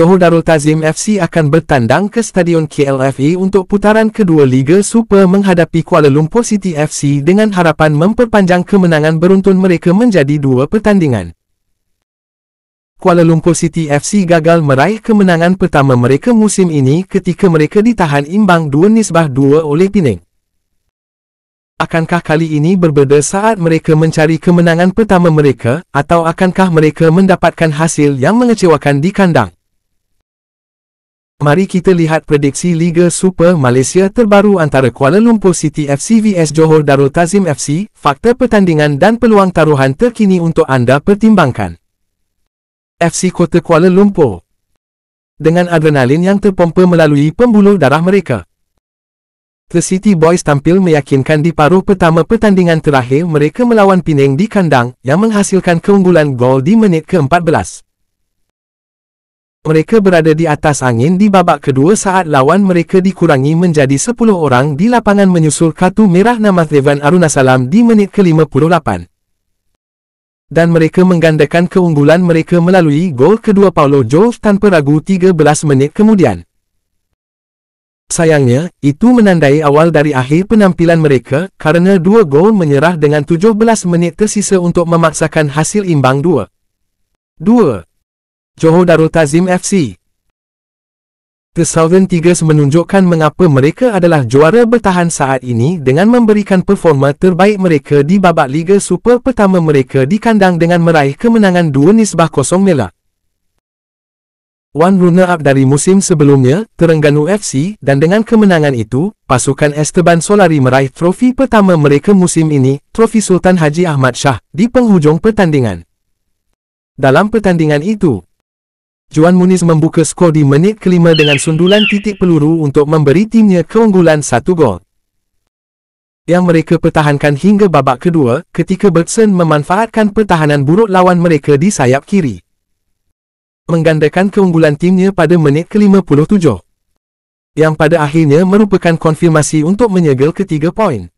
Johor Darul Tazim FC akan bertandang ke Stadion KLFA untuk putaran kedua Liga Super menghadapi Kuala Lumpur City FC dengan harapan memperpanjang kemenangan beruntun mereka menjadi dua pertandingan. Kuala Lumpur City FC gagal meraih kemenangan pertama mereka musim ini ketika mereka ditahan imbang dua nisbah dua oleh Pinang. Akankah kali ini berbeda saat mereka mencari kemenangan pertama mereka atau akankah mereka mendapatkan hasil yang mengecewakan di kandang? Mari kita lihat prediksi Liga Super Malaysia terbaru antara Kuala Lumpur City FC vs Johor Darul Tazim FC, fakta pertandingan dan peluang taruhan terkini untuk anda pertimbangkan. FC Kota Kuala Lumpur Dengan adrenalin yang terpompa melalui pembuluh darah mereka. The City Boys tampil meyakinkan di paruh pertama pertandingan terakhir mereka melawan Penang di kandang yang menghasilkan keunggulan gol di menit ke-14. Mereka berada di atas angin di babak kedua saat lawan mereka dikurangi menjadi 10 orang di lapangan menyusul kartu merah nama Devan Arunasalam di menit ke-58. Dan mereka menggandakan keunggulan mereka melalui gol kedua Paulo Jol tanpa ragu 13 menit kemudian. Sayangnya, itu menandai awal dari akhir penampilan mereka karena dua gol menyerah dengan 17 menit tersisa untuk memaksakan hasil imbang dua dua. Johor Darul Tazim FC. The Southern Tigers menunjukkan mengapa mereka adalah juara bertahan saat ini dengan memberikan performa terbaik mereka di babak Liga Super pertama mereka di kandang dengan meraih kemenangan 2 nisbah kosong nila. One runner-up dari musim sebelumnya, Terengganu FC, dan dengan kemenangan itu, pasukan Esteban Solari meraih trofi pertama mereka musim ini, Trofi Sultan Haji Ahmad Shah, di penghujung pertandingan. Dalam pertandingan itu, Juan Muniz membuka skor di menit kelima dengan sundulan titik peluru untuk memberi timnya keunggulan satu gol. Yang mereka pertahankan hingga babak kedua ketika Bertsen memanfaatkan pertahanan buruk lawan mereka di sayap kiri. Menggandakan keunggulan timnya pada menit kelima puluh tujuh Yang pada akhirnya merupakan konfirmasi untuk menyegel ketiga poin.